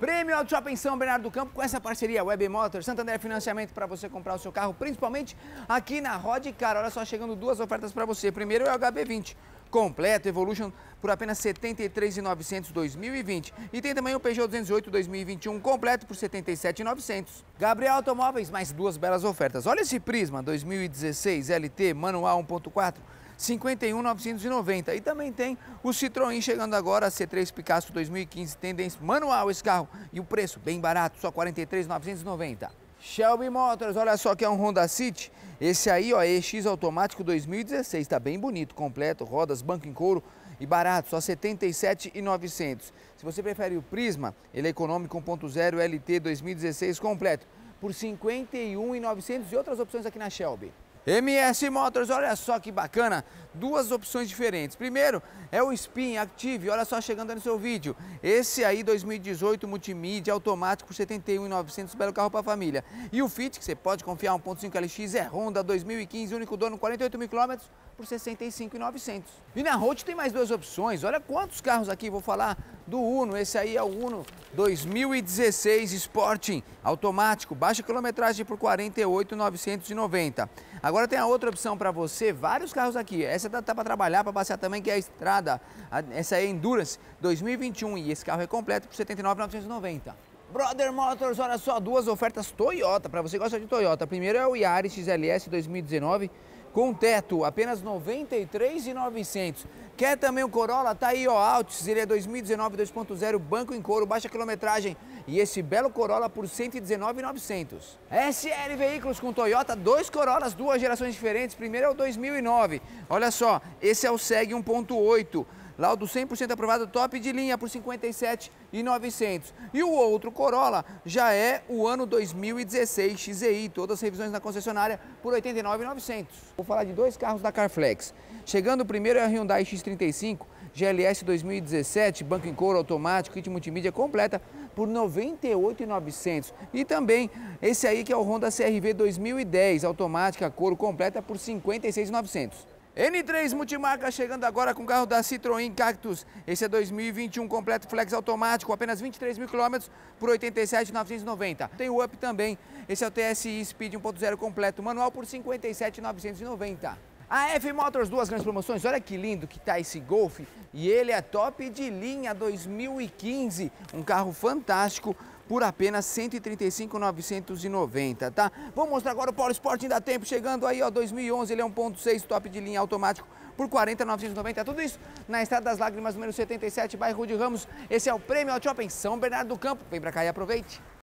Prêmio Auto Shopping São Bernardo do Campo com essa parceria Web Motors, Santander Financiamento para você comprar o seu carro, principalmente aqui na Rod Olha só, chegando duas ofertas para você. Primeiro é o HB20, completo Evolution por apenas R$ 73.900 2020. E tem também o Peugeot 208 2021 completo por R$ 77.900. Gabriel Automóveis, mais duas belas ofertas. Olha esse Prisma 2016 LT manual 1.4. 51,990. E também tem o Citroën chegando agora, C3 Picasso 2015, tendência manual esse carro. E o preço bem barato, só 43,990. Shelby Motors, olha só que é um Honda City esse aí, ó, EX automático 2016, tá bem bonito, completo, rodas, banco em couro e barato, só R$ 77,900. Se você prefere o Prisma, ele é econômico 1.0 LT 2016 completo, por R$ 51,900 e outras opções aqui na Shelby. MS Motors, olha só que bacana, duas opções diferentes. Primeiro é o Spin Active, olha só chegando no seu vídeo. Esse aí 2018 multimídia automático 71.900, belo carro para família. E o Fit, que você pode confiar, 1.5 LX, é Honda 2015, único dono, 48 mil quilômetros por 65.900. E na Road tem mais duas opções, olha quantos carros aqui, vou falar do Uno, esse aí é o Uno 2016 Sporting, automático, baixa quilometragem por 48.990. Agora tem a outra opção para você, vários carros aqui, essa dá tá para trabalhar, para passear também, que é a estrada. A, essa é a Endurance 2021 e esse carro é completo por R$ 79,990. Brother Motors, olha só, duas ofertas Toyota, para você que gosta de Toyota. Primeiro é o Yaris XLS 2019 com teto, apenas 93,900. Quer também o Corolla? Tá aí, ó, Altis, ele é 2019 2.0, banco em couro, baixa quilometragem. E esse belo Corolla por 119,900. SL Veículos com Toyota, dois Corollas, duas gerações diferentes. Primeiro é o 2009. Olha só, esse é o SEG 1.8. Laudo 100% aprovado, top de linha por 57,900. 9.900. E o outro Corolla já é o ano 2016 XEI, todas as revisões na concessionária por 89.900. Vou falar de dois carros da Carflex. Chegando o primeiro é a Hyundai X35 GLS 2017, banco em couro automático, kit multimídia completa por 98.900. E também esse aí que é o Honda CRV 2010, automática, couro completa por 56.900. N3 multimarca chegando agora com o carro da Citroën Cactus. Esse é 2021 completo flex automático, apenas 23 mil quilômetros por 87.990. Tem o Up também. Esse é o TSI Speed 1.0 completo, manual por 57.990. A F Motors, duas grandes promoções. Olha que lindo que tá esse Golf. E ele é top de linha 2015. Um carro fantástico por apenas 135,990, tá? Vamos mostrar agora o Polo Sport, ainda tempo, chegando aí, ó, 2011, ele é 1.6, top de linha automático por 40,990. Tudo isso na Estrada das Lágrimas, número 77, bairro de Ramos. Esse é o prêmio ao é Shopping São Bernardo do Campo. Vem pra cá e aproveite.